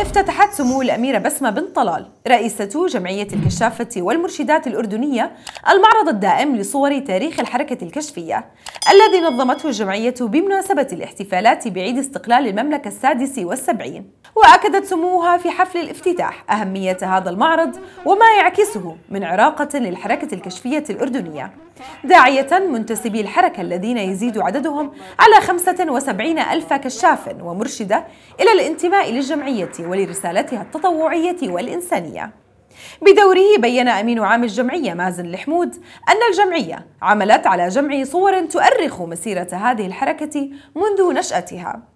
افتتحت سمو الأميرة بسمة بن طلال رئيسة جمعية الكشافة والمرشدات الأردنية المعرض الدائم لصور تاريخ الحركة الكشفية الذي نظمته الجمعية بمناسبة الاحتفالات بعيد استقلال المملكة السادس والسبعين وأكدت سموها في حفل الافتتاح أهمية هذا المعرض وما يعكسه من عراقة للحركة الكشفية الأردنية داعية منتسبي الحركة الذين يزيد عددهم على 75 ألف كشاف ومرشدة إلى الانتماء للجمعية ولرسالتها التطوعية والإنسانية. بدوره بين أمين عام الجمعية مازن الحمود أن الجمعية عملت على جمع صور تؤرخ مسيرة هذه الحركة منذ نشأتها